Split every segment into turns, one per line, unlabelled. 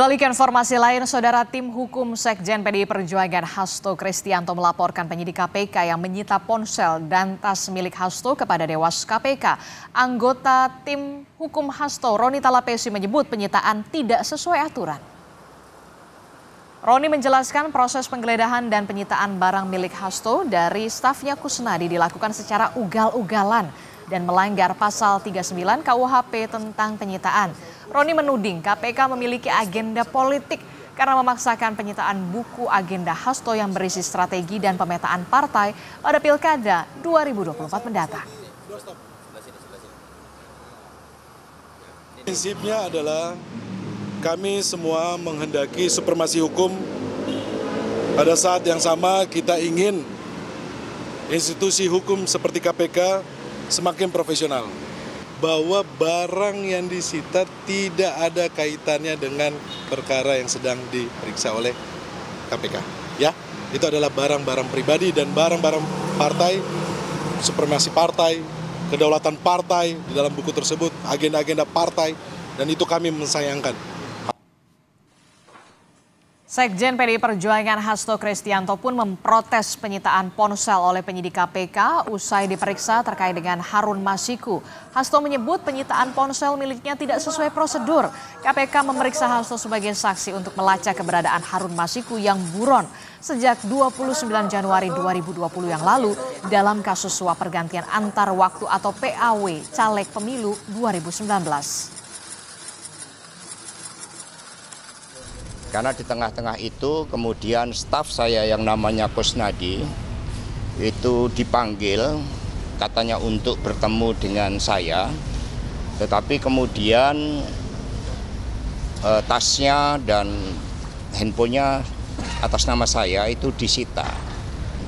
Beralih ke informasi lain, Saudara Tim Hukum Sekjen PDI Perjuangan Hasto Kristianto melaporkan penyidik KPK yang menyita ponsel dan tas milik Hasto kepada Dewas KPK. Anggota Tim Hukum Hasto, Roni Talapesi menyebut penyitaan tidak sesuai aturan. Roni menjelaskan proses penggeledahan dan penyitaan barang milik Hasto dari stafnya Kusnadi dilakukan secara ugal-ugalan dan melanggar pasal 39 KUHP tentang penyitaan. Roni menuding KPK memiliki agenda politik karena memaksakan penyitaan buku agenda Hasto yang berisi strategi dan pemetaan partai pada Pilkada 2024 mendatang.
Prinsipnya adalah kami semua menghendaki supremasi hukum. Pada saat yang sama kita ingin institusi hukum seperti KPK semakin profesional bahwa barang yang disita tidak ada kaitannya dengan perkara yang sedang diperiksa oleh KPK. Ya, itu adalah barang-barang pribadi dan barang-barang partai, supremasi partai, kedaulatan partai di dalam buku tersebut, agenda-agenda partai, dan itu kami menyayangkan.
Sekjen PDI Perjuangan Hasto Kristianto pun memprotes penyitaan ponsel oleh penyidik KPK usai diperiksa terkait dengan Harun Masiku. Hasto menyebut penyitaan ponsel miliknya tidak sesuai prosedur. KPK memeriksa Hasto sebagai saksi untuk melacak keberadaan Harun Masiku yang buron sejak 29 Januari 2020 yang lalu dalam kasus suap pergantian antar waktu atau PAW caleg pemilu 2019.
Karena di tengah-tengah itu kemudian staf saya yang namanya Kusnadi itu dipanggil katanya untuk bertemu dengan saya. Tetapi kemudian e, tasnya dan handphonenya atas nama saya itu disita.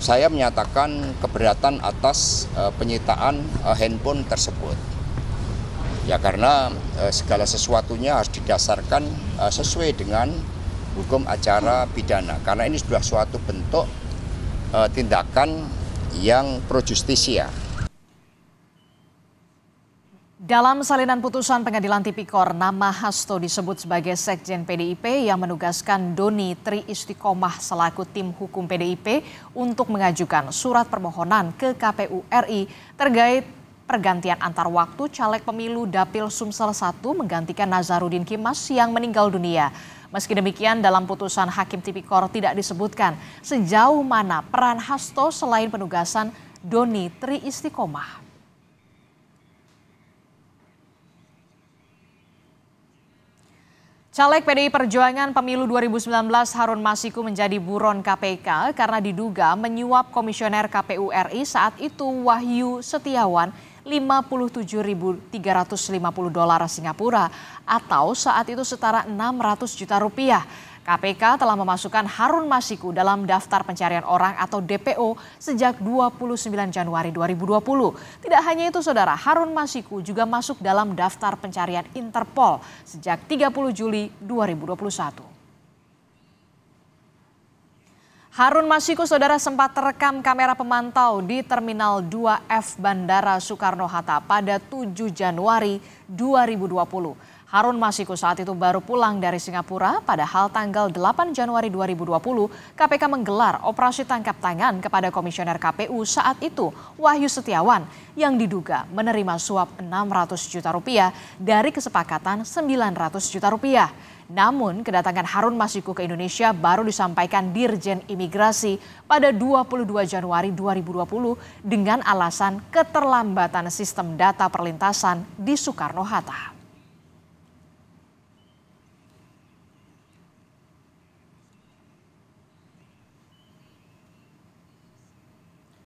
Saya menyatakan keberatan atas e, penyitaan e, handphone tersebut. Ya karena e, segala sesuatunya harus didasarkan e, sesuai dengan hukum acara pidana karena ini sudah suatu bentuk e, tindakan yang pro justisia.
Dalam salinan putusan pengadilan tipikor, nama Hasto disebut sebagai sekjen PDIP yang menugaskan Doni Tri Istiqomah selaku tim hukum PDIP untuk mengajukan surat permohonan ke KPU RI terkait pergantian antar waktu caleg pemilu Dapil Sumsel 1 menggantikan Nazarudin Kimas yang meninggal dunia. Meski demikian dalam putusan Hakim Tipikor tidak disebutkan sejauh mana peran Hasto selain penugasan Doni Tri Istiqomah. Caleg PDI Perjuangan Pemilu 2019 Harun Masiku menjadi buron KPK karena diduga menyuap komisioner KPU RI saat itu Wahyu Setiawan 57.350 dolar Singapura atau saat itu setara 600 juta rupiah. KPK telah memasukkan Harun Masiku dalam daftar pencarian orang atau DPO sejak 29 Januari 2020. Tidak hanya itu saudara, Harun Masiku juga masuk dalam daftar pencarian Interpol sejak 30 Juli 2021. Harun Masiku saudara sempat terekam kamera pemantau di Terminal 2F Bandara Soekarno-Hatta pada 7 Januari 2020. Harun Masiku saat itu baru pulang dari Singapura, padahal tanggal 8 Januari 2020 KPK menggelar operasi tangkap tangan kepada komisioner KPU saat itu Wahyu Setiawan yang diduga menerima suap 600 juta rupiah dari kesepakatan 900 juta rupiah. Namun kedatangan Harun Masiku ke Indonesia baru disampaikan Dirjen Imigrasi pada 22 Januari 2020 dengan alasan keterlambatan sistem data perlintasan di Soekarno-Hatta.